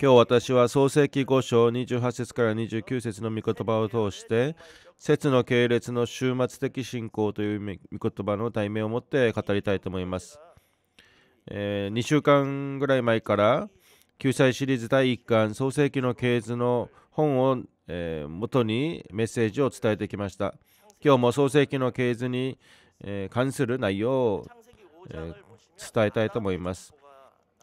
今日私は創世記5章28節から29節の御言葉を通して、節の系列の終末的信仰という御言葉の題名を持って語りたいと思います。えー、2週間ぐらい前から、救済シリーズ第1巻創世記の系図の本を、えー、元にメッセージを伝えてきました。今日も創世記の系図に、えー、関する内容を、えー、伝えたいと思います。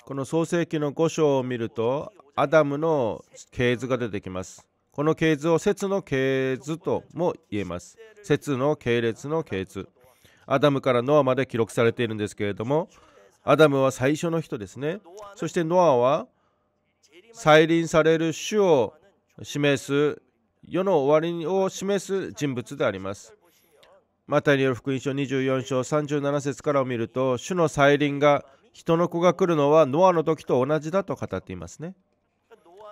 この創世記の5章を見るとアダムの系図が出てきますこの系図を説の系図とも言えます説の系列の系図アダムからノアまで記録されているんですけれどもアダムは最初の人ですねそしてノアは再臨される主を示す世の終わりを示す人物でありますマタイによる福音書24章37節からを見ると主の再臨が「人の子が来るのはノアの時と同じだと語っていますね。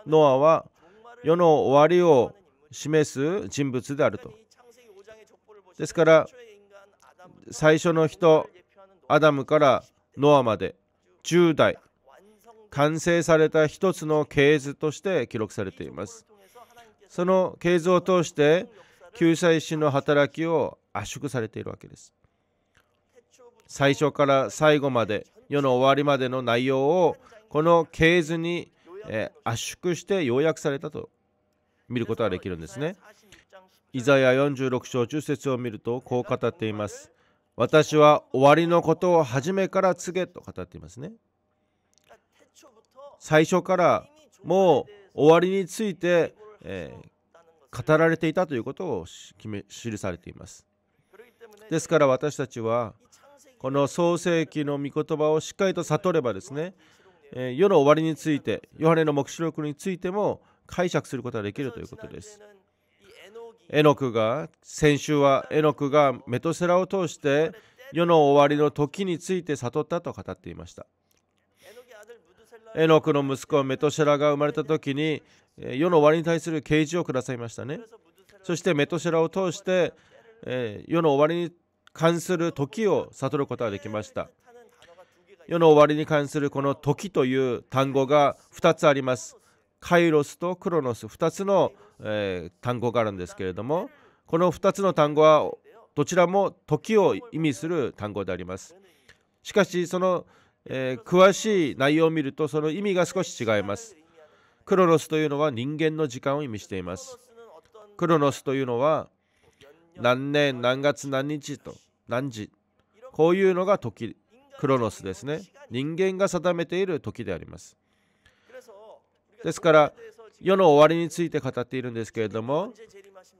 ノアは世の終わりを示す人物であると。ですから最初の人アダムからノアまで10代完成された一つの系図として記録されています。その系図を通して救済士の働きを圧縮されているわけです。最初から最後まで世の終わりまでの内容をこの系図に、え圧縮して要約されたと見ることができるんですね。イザヤ46章10節を見るとこう語っています。私は終わりのことを初めから告げと語っていますね。最初からもう終わりについて、えー、語られていたということを記されています。ですから私たちはこの創世記の御言葉をしっかりと悟ればですね、え世の終わりについてヨハネの黙示録についても解釈することができるということですエノクが先週はエノクがメトセラを通して世の終わりの時について悟ったと語っていましたエノクの息子メトセラが生まれた時に世の終わりに対する啓示をくださいましたねそしてメトセラを通して世の終わりに関する時を悟ることができました世の終わりに関するこの時という単語が2つありますカイロスとクロノス2つの、えー、単語があるんですけれどもこの2つの単語はどちらも時を意味する単語でありますしかしその、えー、詳しい内容を見るとその意味が少し違いますクロノスというのは人間の時間を意味していますクロノスというのは何年何月何日と何時こういうのが時クロノスですね人間が定めている時でありますですから世の終わりについて語っているんですけれども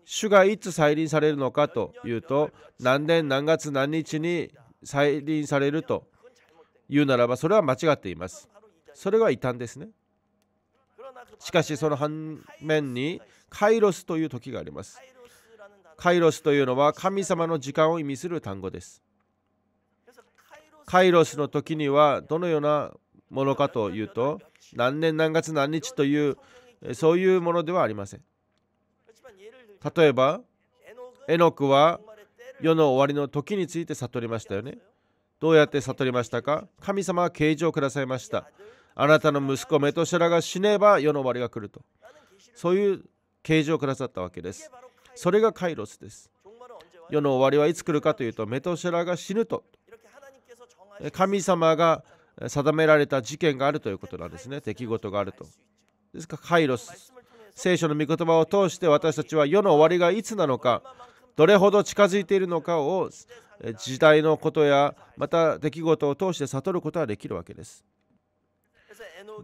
主がいつ再臨されるのかというと何年何月何日に再臨されるというならばそれは間違っていますそれは異端ですねしかしその反面にカイロスという時がありますカイロスというのは神様の時間を意味する単語です。カイロスの時にはどのようなものかというと何年何月何日というそういうものではありません。例えばエノクは世の終わりの時について悟りましたよね。どうやって悟りましたか神様は啓示をくださいました。あなたの息子メトシェラが死ねば世の終わりが来ると。そういう啓示をくださったわけです。それがカイロスです世の終わりはいつ来るかというとメトシェラが死ぬと神様が定められた事件があるということなんですね出来事があるとですからカイロス聖書の御言葉を通して私たちは世の終わりがいつなのかどれほど近づいているのかを時代のことやまた出来事を通して悟ることができるわけです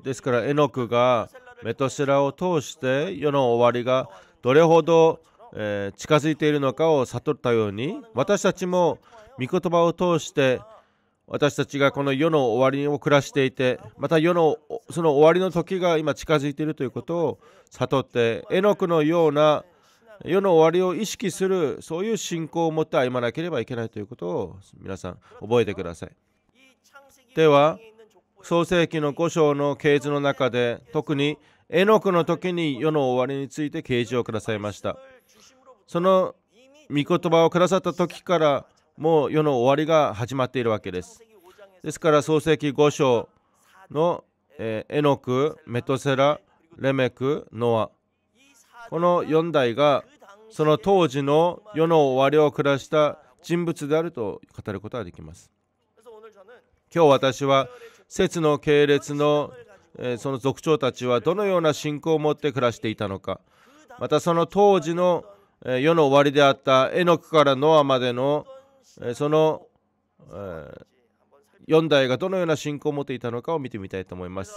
ですからエノクがメトシェラを通して世の終わりがどれほどえー、近づいているのかを悟ったように私たちも御言葉を通して私たちがこの世の終わりを暮らしていてまた世のその終わりの時が今近づいているということを悟って絵の具のような世の終わりを意識するそういう信仰を持って歩まなければいけないということを皆さん覚えてくださいでは創世紀の5章の系図の中で特に絵の具の時に世の終わりについて啓示をくださいましたその御言葉をくださった時からもう世の終わりが始まっているわけです。ですから創世記5章の、えエノク、メトセラ、レメク、ノアこの4代がその当時の世の終わりを暮らした人物であると語ることができます。今日私は説の系列の、えその族長たちはどのような信仰を持って暮らしていたのかまたその当時の世の終わりであったエノクからノアまでのその4代がどのような信仰を持っていたのかを見てみたいと思います。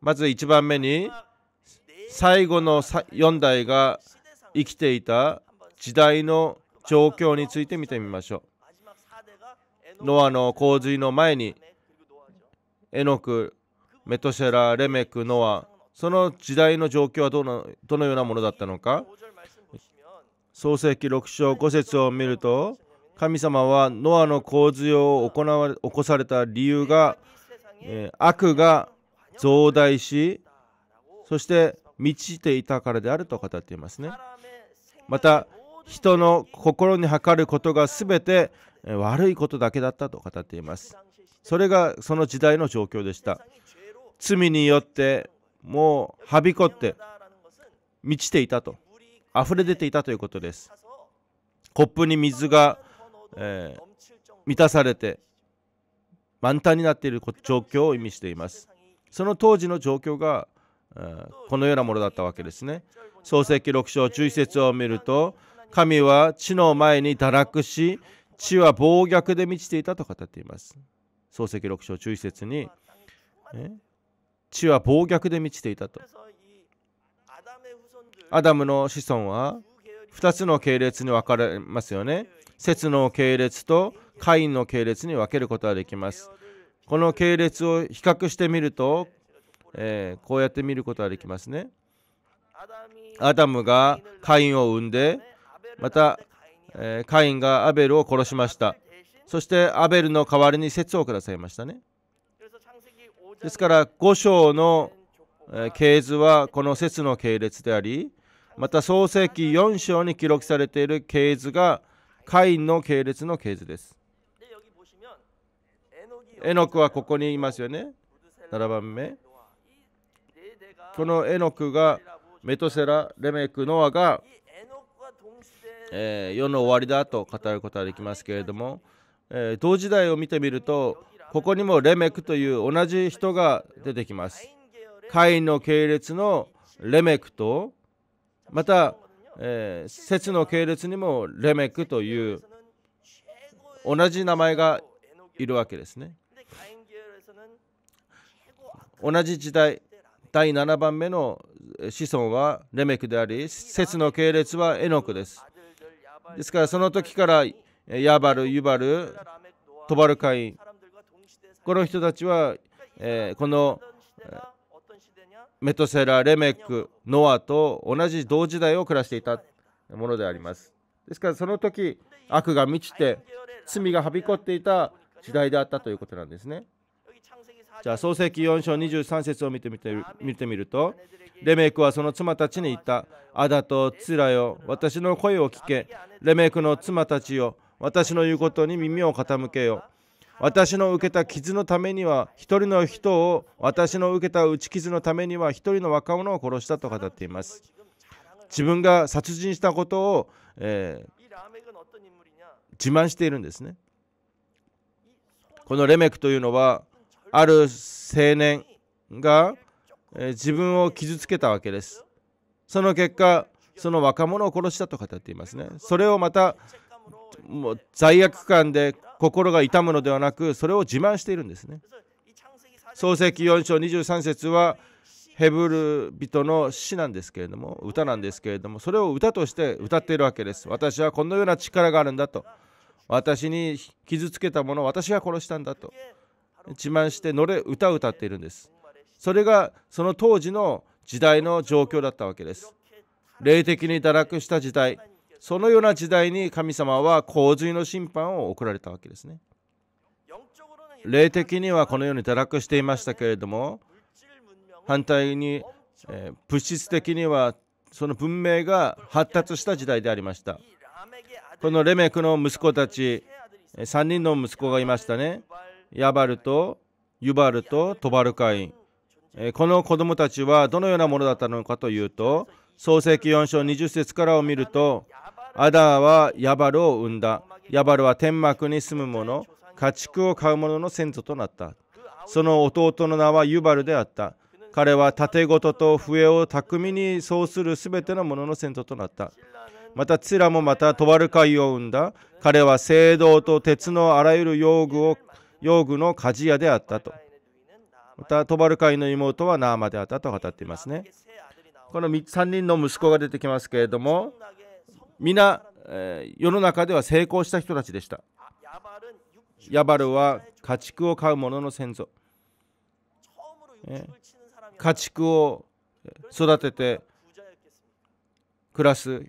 まず1番目に最後の4代が生きていた時代の状況について見てみましょう。ノアの洪水の前にエノク、メトシェラ、レメク、ノアその時代の状況はどのどのようなものだったのか創世記6章5節を見ると神様はノアの洪水を行わ起こされた理由が、えー、悪が増大しそして満ちていたからであると語っていますねまた人の心に測ることが全て悪いことだけだったと語っていますそれがその時代の状況でした罪によってもうはびこって満ちていたと溢れ出ていたということですコップに水が、えー、満たされて満タンになっている状況を意味していますその当時の状況が、えー、このようなものだったわけですね創世記6章11節を見ると神は地の前に堕落し地は暴虐で満ちていたと語っています創世記6章11節に、地は暴虐で満ちていたとアダムの子孫は2つの系列に分かれますよね。節の系列とカインの系列に分けることができます。この系列を比較してみると、えー、こうやって見ることができますね。アダムがカインを産んで、また、えー、カインがアベルを殺しました。そしてアベルの代わりに説をくださいましたね。ですから5章の系図はこの説の系列であり、また創世記4章に記録されている系図がカインの系列の系図ですエノクはここにいますよね7番目このエノクがメトセラレメクノアが、えー、世の終わりだと語ることができますけれども、えー、同時代を見てみるとここにもレメクという同じ人が出てきますカインの系列のレメクとまた、えー、節の系列にもレメクという同じ名前がいるわけですね同じ時代第7番目の子孫はレメクであり節の系列はエノクですですからその時からヤバルユバルトバルカインこの人たちは、えー、この、メトセラレメックノアと同じ同時代を暮らしていたものでありますですからその時悪が満ちて罪がはびこっていた時代であったということなんですねじゃあ創世記4章23節を見てみて見てみるとレメイクはその妻たちに言ったアダとツラよ私の声を聞けレメイクの妻たちよ私の言うことに耳を傾けよ私の受けた傷のためには一人の人を私の受けた打ち傷のためには一人の若者を殺したと語っています自分が殺人したことを、えー、自慢しているんですねこのレメクというのはある青年が、えー、自分を傷つけたわけですその結果その若者を殺したと語っていますねそれをまたもう罪悪感で心が痛むのではなくそれを自慢しているんですね創世記4章23節はヘブル人の詩なんですけれども歌なんですけれどもそれを歌として歌っているわけです私はこのような力があるんだと私に傷つけたものを私が殺したんだと自慢してのれ歌を歌っているんですそれがその当時の時代の状況だったわけです霊的に堕落した時代そのような時代に神様は洪水の審判を送られたわけですね霊的にはこのように堕落していましたけれども反対に、えー、物質的にはその文明が発達した時代でありましたこのレメクの息子たち3人の息子がいましたねヤバルとユバルとトバルカインこの子供たちはどのようなものだったのかというと創世記4章20節からを見るとアダーはヤバルを生んだ。ヤバルは天幕に住む者、家畜を飼う者の先祖となった。その弟の名はユバルであった。彼は盾ごとと笛を巧みにそうするすべての者の先祖となった。また、ツラもまた、トバルカイを生んだ。彼は聖堂と鉄のあらゆる用具を用具の鍛冶屋であったと。また、トバルカイの妹はナーマであったと語っていますね。この3人の息子が出てきますけれども、皆、えー、世の中では成功した人たちでしたヤバルは家畜を飼う者の先祖、えー、家畜を育てて暮らす、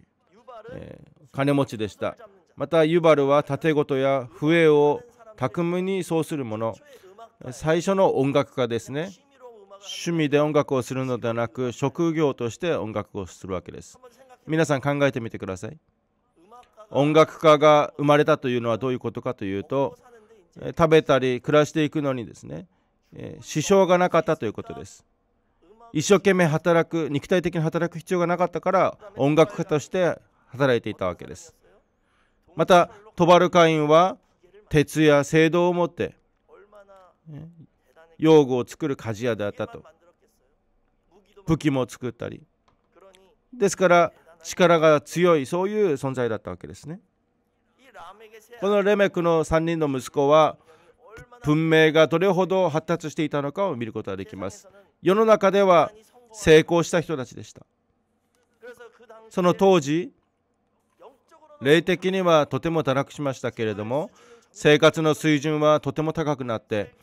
えー、金持ちでしたまたユバルは盾事や笛を巧みにそうする者最初の音楽家ですね趣味で音楽をするのではなく職業として音楽をするわけです皆さん考えてみてください音楽家が生まれたというのはどういうことかというと食べたり暮らしていくのにですね支障がなかったということです一生懸命働く肉体的に働く必要がなかったから音楽家として働いていたわけですまたトバルカインは鉄や青銅を持って用具を作る鍛冶屋であったと武器も作ったりですから力が強いそういう存在だったわけですねこのレメクの3人の息子は文明がどれほど発達していたのかを見ることができます世の中では成功した人たちでしたその当時霊的にはとても堕落しましたけれども生活の水準はとても高くなって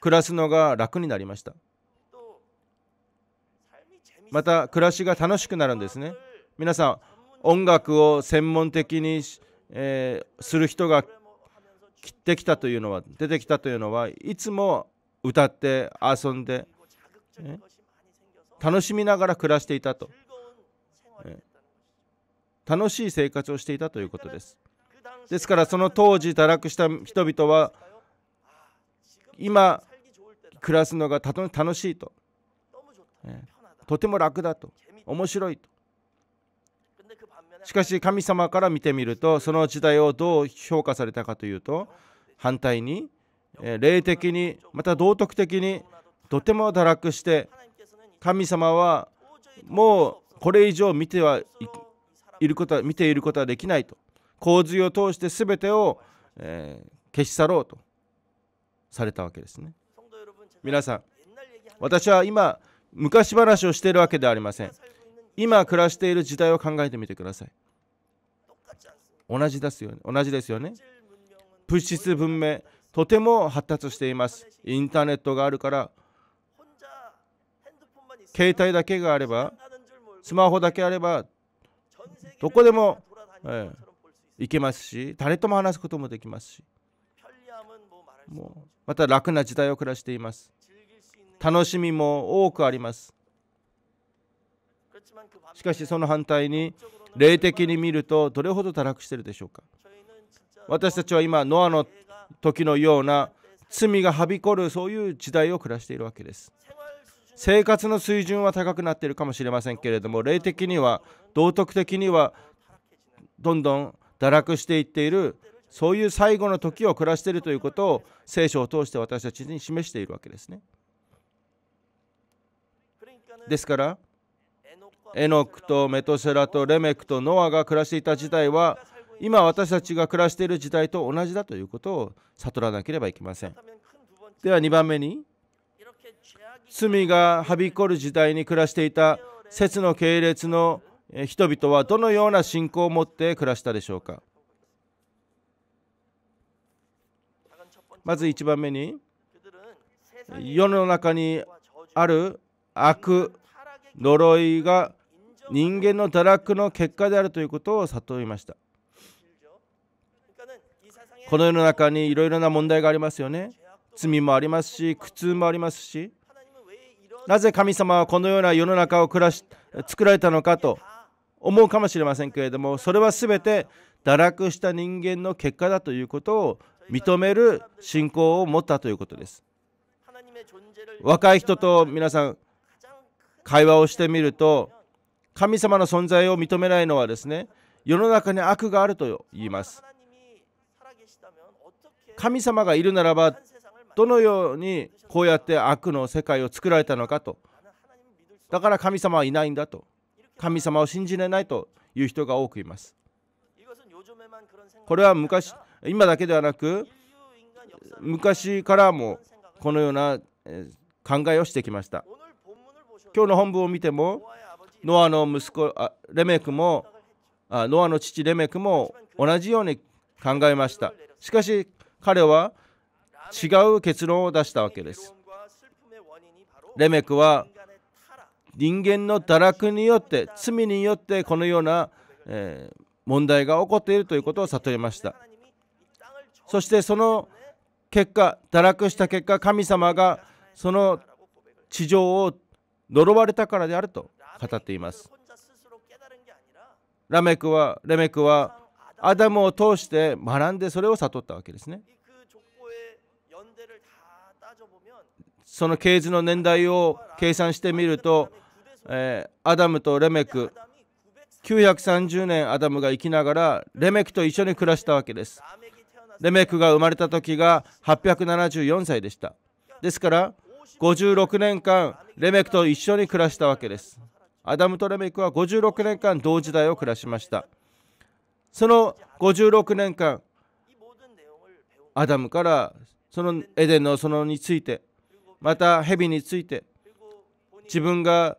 暮らすのが楽になりましたまた暮らしが楽しくなるんですね皆さん音楽を専門的に、えー、する人が切てきたというのは出てきたというのはいつも歌って遊んで、楽しみながら暮らしていたと、楽しい生活をしていたということですですからその当時堕落した人々は今暮らすのが楽しいと、とても楽だと面白いとしかし神様から見てみるとその時代をどう評価されたかというと反対に霊的にまた道徳的にとても堕落して神様はもうこれ以上見てはいることは見ていることはできないと洪水を通して全てを、え消し去ろうとされたわけですね皆さん私は今昔話をしているわけではありません今暮らしている時代を考えてみてください同じですよね同じですよね物質文明とても発達していますインターネットがあるから携帯だけがあればスマホだけあればどこでも、ええ、行けますし誰とも話すこともできますしもうまた楽な時代を暮らしています楽しみも多くありますしかしその反対に霊的に見るとどれほど堕落しているでしょうか私たちは今ノアの時のような罪がはびこるそういう時代を暮らしているわけです生活の水準は高くなっているかもしれませんけれども霊的には道徳的にはどんどん堕落していっているそういう最後の時を暮らしているということを聖書を通して私たちに示しているわけですねですからエノクとメトセラとレメクとノアが暮らしていた時代は今私たちが暮らしている時代と同じだということを悟らなければいけませんでは2番目に罪がはびこる時代に暮らしていた説の系列の人々はどのような信仰を持って暮らしたでしょうかまず1番目に世の中にある悪呪いが人間の堕落の結果であるということを悟りましたこの世の中にいろいろな問題がありますよね罪もありますし苦痛もありますしなぜ神様はこのような世の中を暮らし作られたのかと思うかもしれませんけれどもそれは全て堕落した人間の結果だということを認める信仰を持ったということです若い人と皆さん会話をしてみると神様の存在を認めないのはですね世の中に悪があると言います神様がいるならばどのようにこうやって悪の世界を作られたのかとだから神様はいないんだと神様を信じれないという人が多くいますこれは昔今だけではなく昔からもこのような考えをしてきました今日の本文を見てもノアの息子レメクもあノアの父レメクも同じように考えましたしかし彼は違う結論を出したわけですレメクは人間の堕落によって罪によってこのような、えー、問題が起こっているということを悟りましたそしてその結果堕落した結果神様がその地上を呪われたからであると語っていますラメクはレメクはアダムを通して学んでそれを悟ったわけですねその系図の年代を計算してみると、えー、アダムとレメク930年アダムが生きながらレメクと一緒に暮らしたわけですレメクが生まれた時が874歳でしたですから56年間レメクと一緒に暮らしたわけですアダム・トレメイクは56年間同時代を暮らしましたその56年間アダムからそのエデンの園についてまた蛇について自分が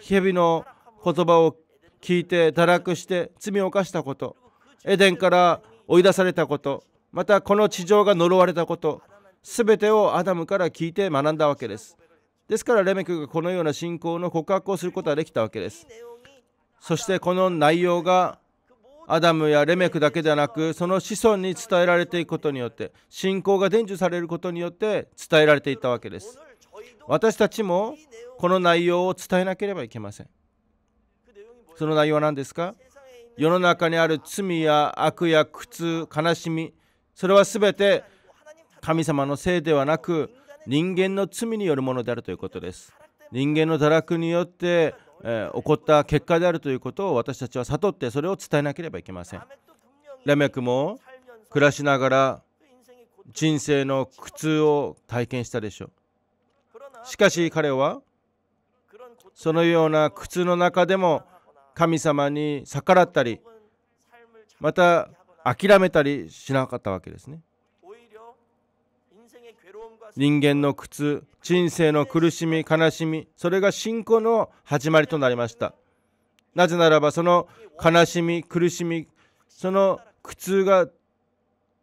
蛇の言葉を聞いて堕落して罪を犯したことエデンから追い出されたことまたこの地上が呪われたこと全てをアダムから聞いて学んだわけですですからレメクがこのような信仰の告白をすることができたわけですそしてこの内容がアダムやレメクだけではなくその子孫に伝えられていくことによって信仰が伝授されることによって伝えられていたわけです私たちもこの内容を伝えなければいけませんその内容は何ですか世の中にある罪や悪や苦痛悲しみそれは全て神様のせいではなく人間の罪によるものであるということです人間の堕落によって、えー、起こった結果であるということを私たちは悟ってそれを伝えなければいけませんレメクも暮らしながら人生の苦痛を体験したでしょうしかし彼はそのような苦痛の中でも神様に逆らったりまた諦めたりしなかったわけですね人間の苦痛人生の苦しみ悲しみそれが信仰の始まりとなりましたなぜならばその悲しみ苦しみその苦痛が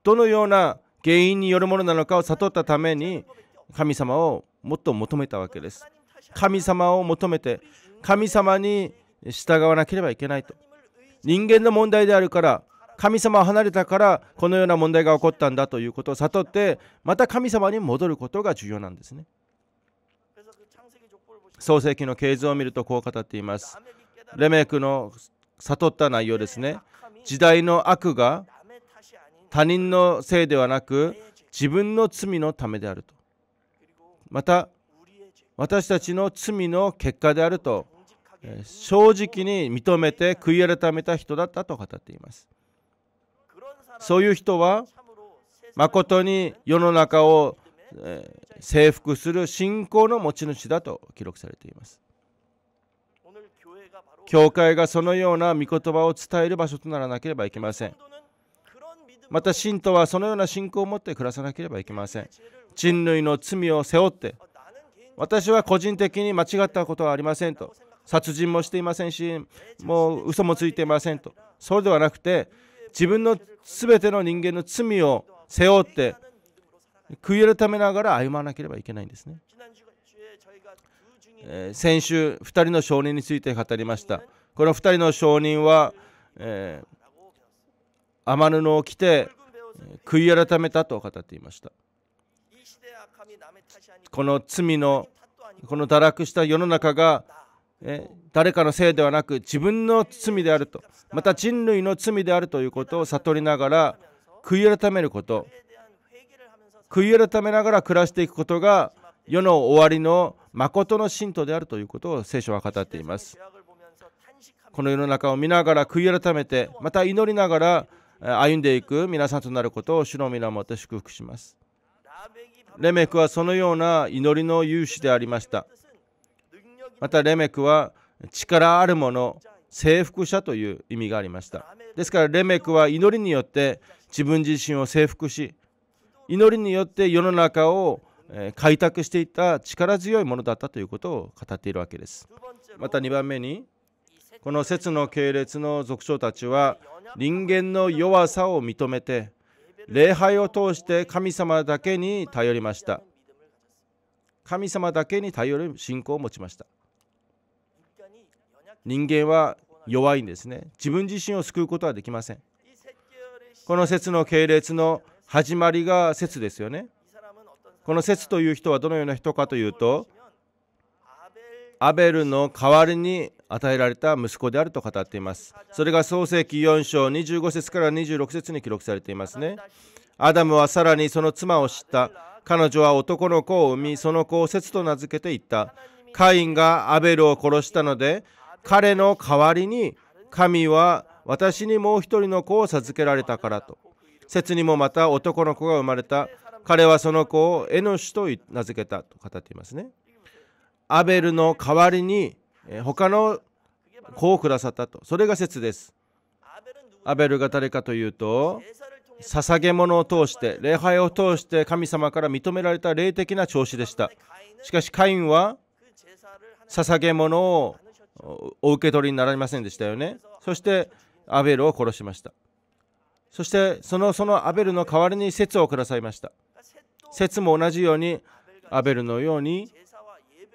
どのような原因によるものなのかを悟ったために神様をもっと求めたわけです神様を求めて神様に従わなければいけないと人間の問題であるから神様を離れたからこのような問題が起こったんだということを悟ってまた神様に戻ることが重要なんですね創世記の経図を見るとこう語っていますレメイクの悟った内容ですね時代の悪が他人のせいではなく自分の罪のためであるとまた私たちの罪の結果であると正直に認めて悔い改めた人だったと語っていますそういう人はまことに世の中を、え征服する信仰の持ち主だと記録されています教会がそのような御言葉を伝える場所とならなければいけませんまた信徒はそのような信仰を持って暮らさなければいけません人類の罪を背負って私は個人的に間違ったことはありませんと殺人もしていませんしもう嘘もついていませんとそうではなくて自分の全ての人間の罪を背負って悔い改めながら歩まなければいけないんですね、え先週2人の証人について語りましたこの2人の証人は、えー、天布を着て悔い改めたと語っていましたこの罪のこの堕落した世の中がえ誰かのせいではなく自分の罪であるとまた人類の罪であるということを悟りながら悔い改めること悔い改めながら暮らしていくことが世の終わりの誠の信徒であるということを聖書は語っていますこの世の中を見ながら悔い改めてまた祈りながら歩んでいく皆さんとなることを主の皆もって祝福しますレメクはそのような祈りの勇士でありましたまたレメクは力あるもの征服者という意味がありましたですからレメクは祈りによって自分自身を征服し祈りによって世の中を開拓していた力強いものだったということを語っているわけですまた2番目にこの説の系列の族長たちは人間の弱さを認めて礼拝を通して神様だけに頼りました神様だけに頼る信仰を持ちました人間は弱いんですね自分自身を救うことはできませんこの説の系列の始まりが説ですよねこの説という人はどのような人かというとアベルの代わりに与えられた息子であると語っていますそれが創世紀4章25節から26節に記録されていますねアダムはさらにその妻を知った彼女は男の子を産みその子を説と名付けていったカインがアベルを殺したので彼の代わりに神は私にもう一人の子を授けられたからと。説にもまた男の子が生まれた。彼はその子をエノシと名付けたと語っていますね。アベルの代わりに他の子をくださったと。それが説です。アベルが誰かというと、捧げ物を通して、礼拝を通して神様から認められた霊的な調子でした。しかし、カインは捧げ物をお受け取りになられませんでしたよねそしてアベルを殺しましたそしてそのそのアベルの代わりに説をくださいました説も同じようにアベルのように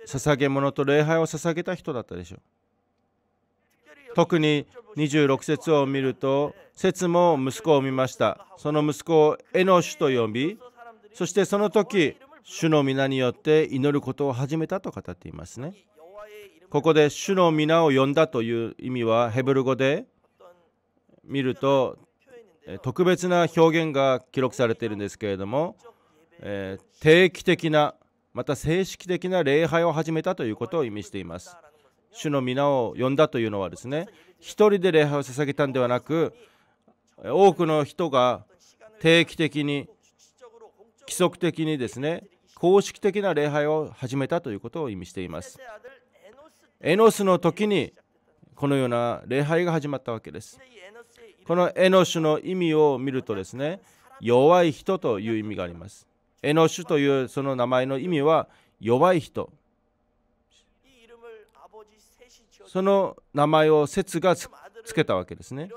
捧げ物と礼拝を捧げた人だったでしょう特に26節を見ると説も息子を見ましたその息子をエノシュと呼びそしてその時主の皆によって祈ることを始めたと語っていますねここで主の皆を呼んだという意味はヘブル語で見ると特別な表現が記録されているんですけれども、え定期的なまた正式的な礼拝を始めたということを意味しています主の皆を呼んだというのはですね一人で礼拝を捧げたんではなく多くの人が定期的に規則的にですね公式的な礼拝を始めたということを意味していますエノスの時にこのような礼拝が始まったわけです。このエノスの意味を見るとですね、弱い人という意味があります。エノスというその名前の意味は弱い人。その名前を節がつけたわけですね。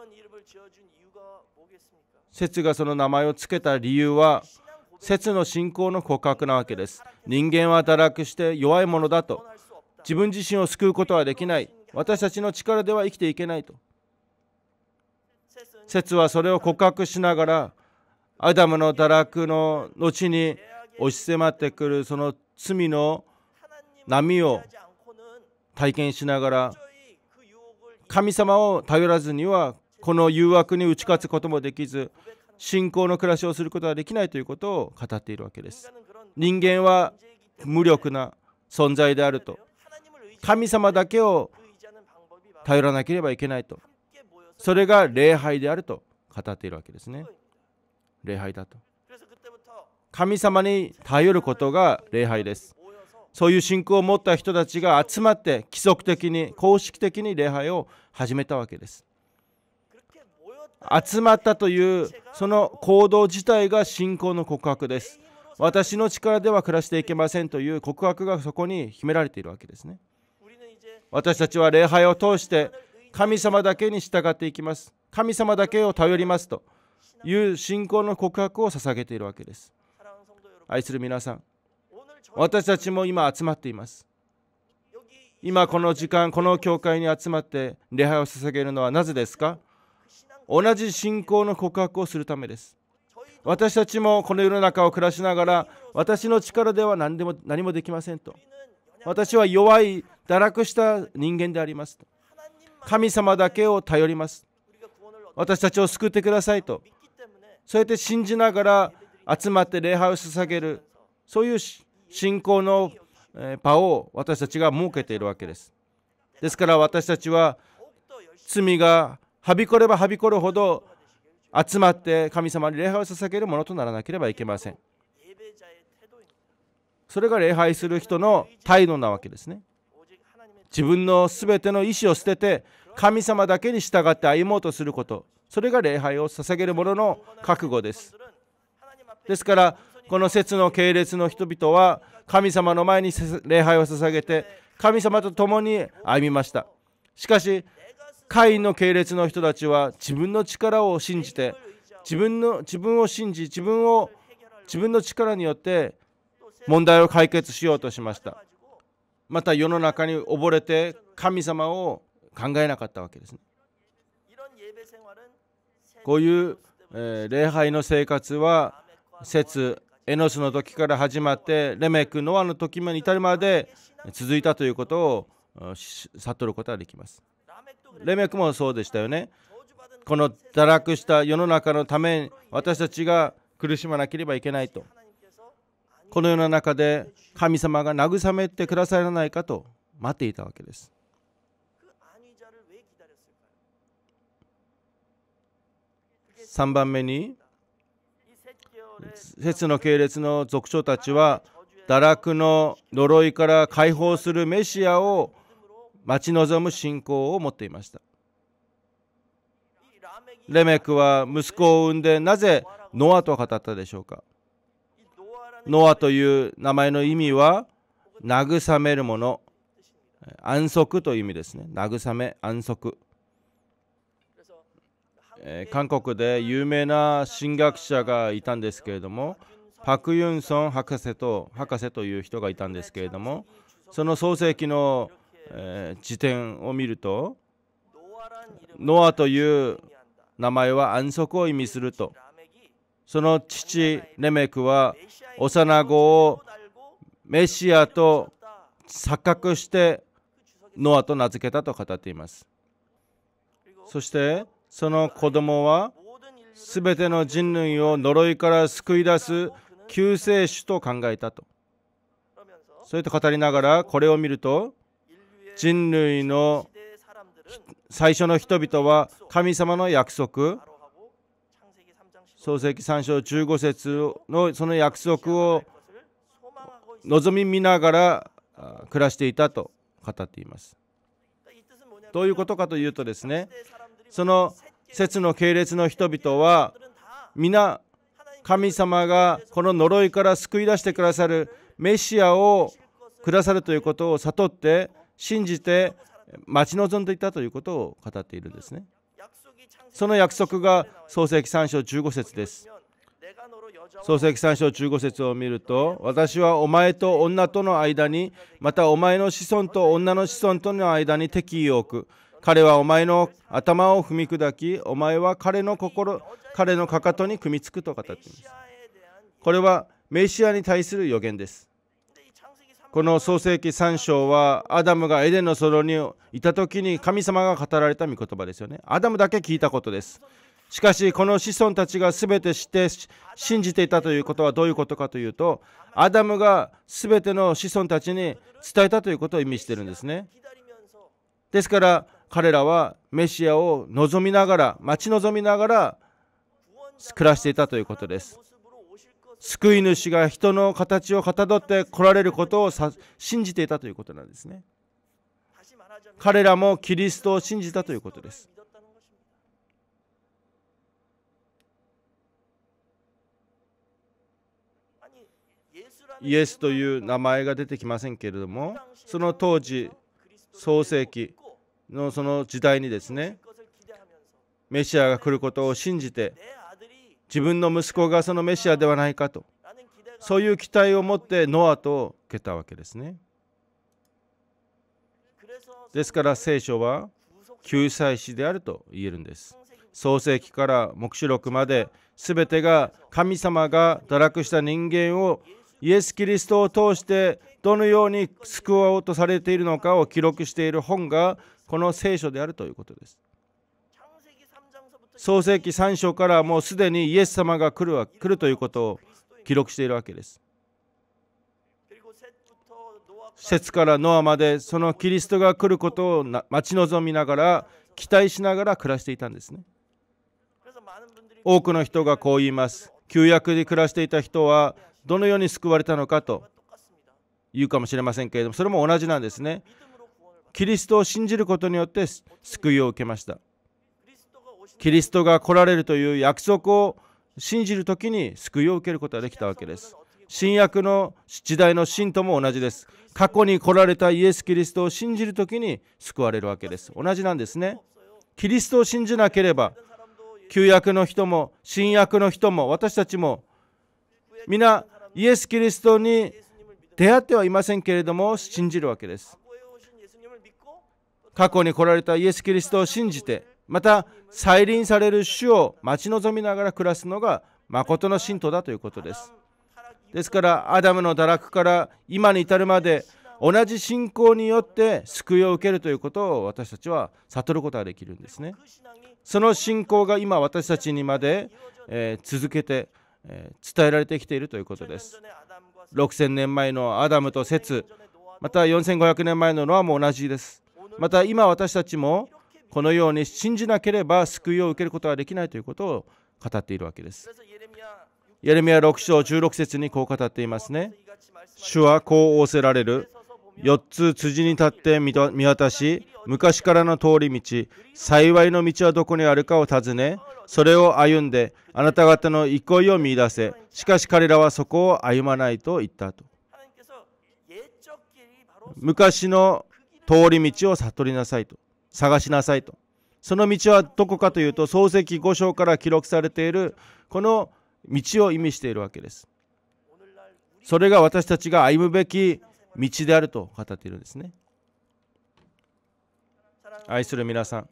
節がその名前をつけた理由は、節の信仰の告白なわけです。人間は堕落して弱いものだと。自分自身を救うことはできない私たちの力では生きていけないと説はそれを告白しながらアダムの堕落の後に押し迫ってくるその罪の波を体験しながら神様を頼らずにはこの誘惑に打ち勝つこともできず信仰の暮らしをすることはできないということを語っているわけです人間は無力な存在であると神様だけを頼らなければいけないとそれが礼拝であると語っているわけですね礼拝だと神様に頼ることが礼拝ですそういう信仰を持った人たちが集まって規則的に公式的に礼拝を始めたわけです集まったというその行動自体が信仰の告白です私の力では暮らしていけませんという告白がそこに秘められているわけですね私たちは礼拝を通して神様だけに従っていきます。神様だけを頼りますという信仰の告白を捧げているわけです。愛する皆さん、私たちも今集まっています。今この時間、この教会に集まって礼拝を捧げるのはなぜですか同じ信仰の告白をするためです。私たちもこの世の中を暮らしながら、私の力では何でも何もできませんと。私は弱い堕落した人間であります神様だけを頼ります私たちを救ってくださいとそうやって信じながら集まって礼拝を捧げるそういう信仰の場を私たちが設けているわけですですから私たちは罪がはびこればはびこるほど集まって神様に礼拝を捧げるものとならなければいけませんそれが礼拝する人の態度なわけですね自分の全ての意思を捨てて神様だけに従って歩もうとすることそれが礼拝を捧げる者の覚悟ですですからこの説の系列の人々は神様の前に礼拝を捧げて神様と共に歩みましたしかし下位の系列の人たちは自分の力を信じて自分の自分を信じ自分を自分の力によって問題を解決しようとしましたまた世の中に溺れて神様を考えなかったわけですねこういう、えー、礼拝の生活は説エノスの時から始まってレメクノアの時に至るまで続いたということを悟ることができますレメクもそうでしたよねこの堕落した世の中のために私たちが苦しまなければいけないとこの世の中で神様が慰めてくださらないかと待っていたわけです。3番目に節の系列の族長たちは堕落の呪いから解放するメシアを待ち望む信仰を持っていましたレメクは息子を産んでなぜノアと語ったでしょうかノアという名前の意味は慰めるもの安息という意味ですね慰め安息、えー、韓国で有名な神学者がいたんですけれどもパク・ユンソン博士と博士という人がいたんですけれどもその創世記の、えー、辞典を見るとノアという名前は安息を意味するとその父レメクは幼子をメシアと錯覚してノアと名付けたと語っていますそしてその子供は全ての人類を呪いから救い出す救世主と考えたとそれと語りながらこれを見ると人類の最初の人々は神様の約束創世記3章15節のその約束を望み見ながら暮らしていたと語っています。どういうことかというとですねその説の系列の人々は皆神様がこの呪いから救い出してくださるメシアをくださるということを悟って信じて待ち望んでいたということを語っているんですね。その約束が創世記3章15節です創世記3章15節を見ると私はお前と女との間にまたお前の子孫と女の子孫との間に敵意を置く彼はお前の頭を踏み砕きお前は彼の心彼のかかとに組みつくと語っていますこれはメシアに対する予言ですこの創世記3章はアダムがエデンの園にいた時に神様が語られた御言葉ですよねアダムだけ聞いたことですしかしこの子孫たちが全て知って信じていたということはどういうことかというとアダムが全ての子孫たちに伝えたということを意味しているんですねですから彼らはメシアを望みながら待ち望みながら暮らしていたということです救い主が人の形をかたどって来られることを信じていたということなんですね彼らもキリストを信じたということですイエスという名前が出てきませんけれどもその当時創世紀のその時代にですねメシアが来ることを信じて自分の息子がそのメシアではないかとそういう期待を持ってノアと受けたわけですねですから聖書は救済師であると言えるんです創世記から黙示録まで全てが神様が堕落した人間をイエス・キリストを通してどのように救おうとされているのかを記録している本がこの聖書であるということです創世紀3章からもうすでにイエス様が来るは来るということを記録しているわけです。節からノアまでそのキリストが来ることを待ち望みながら期待しながら暮らしていたんですね。多くの人がこう言います。旧約で暮らしていた人はどのように救われたのかと言うかもしれませんけれどもそれも同じなんですね。キリストを信じることによって救いを受けました。キリストが来られるという約束を信じる時に救いを受けることができたわけです。新約の時代の信徒も同じです。過去に来られたイエス・キリストを信じる時に救われるわけです。同じなんですね。キリストを信じなければ、旧約の人も新約の人も私たちも皆イエス・キリストに出会ってはいませんけれども信じるわけです。過去に来られたイエス・キリストを信じてまた再臨される主を待ち望みながら暮らすのが誠の信徒だということですですからアダムの堕落から今に至るまで同じ信仰によって救いを受けるということを私たちは悟ることができるんですねその信仰が今私たちにまで、続けて、伝えられてきているということです6000年前のアダムとセツまた4500年前のノアも同じですまた今私たちもこのように信じなければ救いを受けることはできないということを語っているわけです。エレミア6章16節にこう語っていますね。主はこう仰せられる。4つ辻に立って見渡し、昔からの通り道、幸いの道はどこにあるかを尋ね、それを歩んで、あなた方の憩いを見いだせ、しかし彼らはそこを歩まないと言ったと。昔の通り道を悟りなさいと。探しなさいとその道はどこかというと漱石5章から記録されているこの道を意味しているわけですそれが私たちが歩むべき道であると語っているんですね愛する皆さん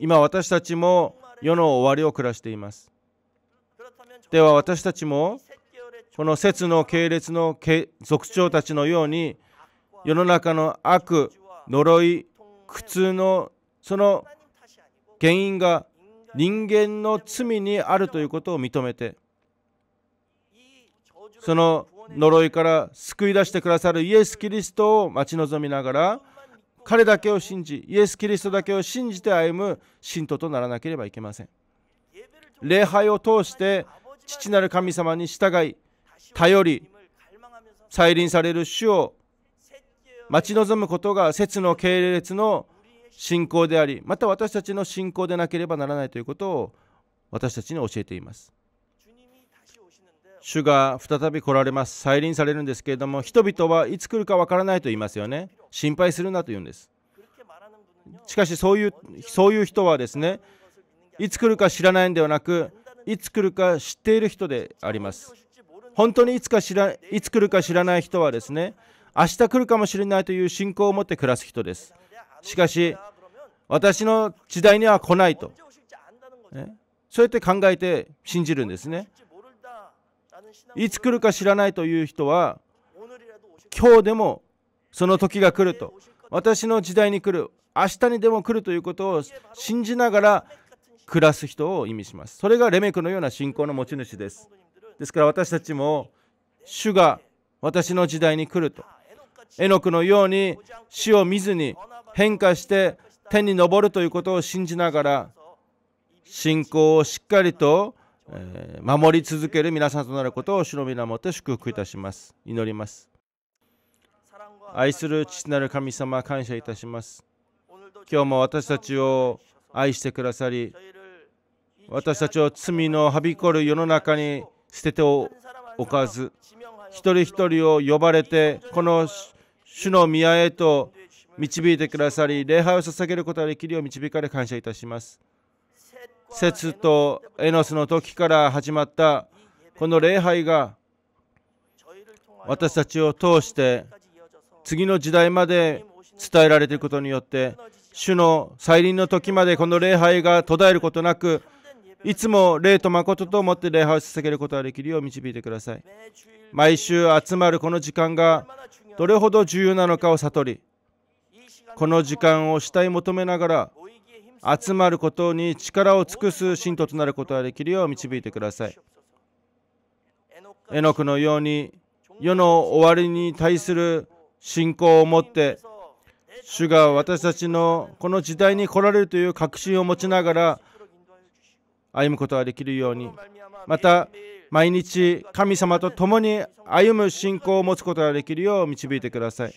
今私たちも世の終わりを暮らしていますでは私たちもこの説の系列の族長たちのように世の中の悪呪い苦痛のその原因が人間の罪にあるということを認めてその呪いから救い出してくださるイエス・キリストを待ち望みながら彼だけを信じイエス・キリストだけを信じて歩む信徒とならなければいけません礼拝を通して父なる神様に従い頼り再臨される主を待ち望むことが節の系列の信仰でありまた私たちの信仰でなければならないということを私たちに教えています主が再び来られます再臨されるんですけれども人々はいつ来るかわからないと言いますよね心配するなと言うんですしかしそういうそういう人はですねいつ来るか知らないんではなくいつ来るか知っている人であります本当にいつか知らいつ来るか知らない人はですね明日来るかもしれないという信仰を持って暮らす人ですしかし私の時代には来ないと、ね、そうやって考えて信じるんですねいつ来るか知らないという人は今日でもその時が来ると私の時代に来る明日にでも来るということを信じながら暮らす人を意味しますそれがレメクのような信仰の持ち主ですですから私たちも主が私の時代に来ると絵の具のように死を見ずに変化して天に昇るということを信じながら信仰をしっかりと守り続ける皆さんとなることを主の皆もって祝福いたします祈ります愛する父なる神様感謝いたします今日も私たちを愛してくださり私たちを罪のはびこる世の中に捨てておかず一人一人を呼ばれてこの主の宮へと導いてくださり、礼拝を捧げることができるよう導かれ感謝いたします。節とエノスの時から始まったこの礼拝が私たちを通して次の時代まで伝えられていることによって主の再臨の時までこの礼拝が途絶えることなくいつも霊と誠と思って礼拝を捧げることができるよう導いてください毎週集まるこの時間がどれほど重要なのかを悟りこの時間を主体求めながら集まることに力を尽くす信徒となることができるよう導いてください絵の具のように世の終わりに対する信仰を持って主が私たちのこの時代に来られるという確信を持ちながら歩むことができるようにまた毎日神様と共に歩む信仰を持つことができるよう導いてください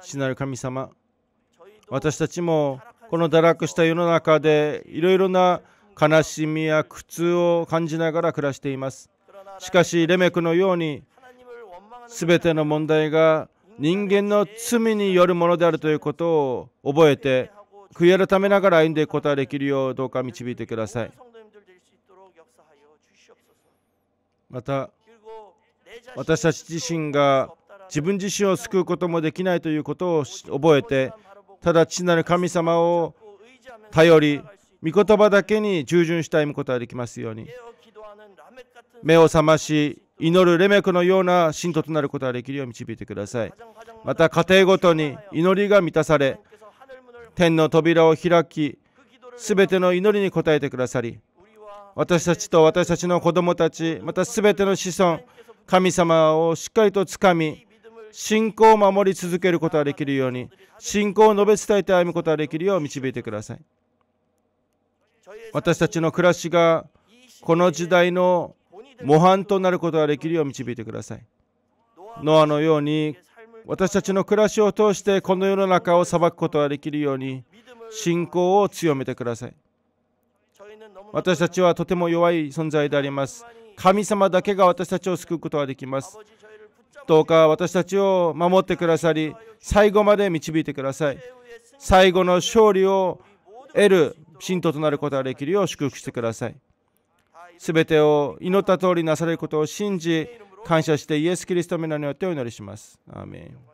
死なる神様私たちもこの堕落した世の中でいろいろな悲しみや苦痛を感じながら暮らしていますしかしレメクのように全ての問題が人間の罪によるものであるということを覚えて悔い改めながら歩んでいくことができるようどうか導いてくださいまた私たち自身が自分自身を救うこともできないということを覚えてただ父なる神様を頼り御言葉だけに従順したいむことができますように目を覚まし祈るレメクのような信徒となることができるよう導いてくださいまた家庭ごとに祈りが満たされ天の扉を開きすべての祈りに応えてくださり私たちと私たちの子供たちまたすべての子孫神様をしっかりとつかみ信仰を守り続けることができるように信仰を述べ伝えて歩むことができるよう導いてください私たちの暮らしがこの時代の模範となることができるよう導いてくださいノアのように私たちの暮らしを通してこの世の中を裁くことができるように信仰を強めてください私たちはとても弱い存在であります。神様だけが私たちを救うことができます。どうか私たちを守ってくださり、最後まで導いてください。最後の勝利を得る信徒となることができるよう祝福してください。すべてを祈った通りなされることを信じ、感謝してイエス・キリストの皆によってお祈りします。アーメン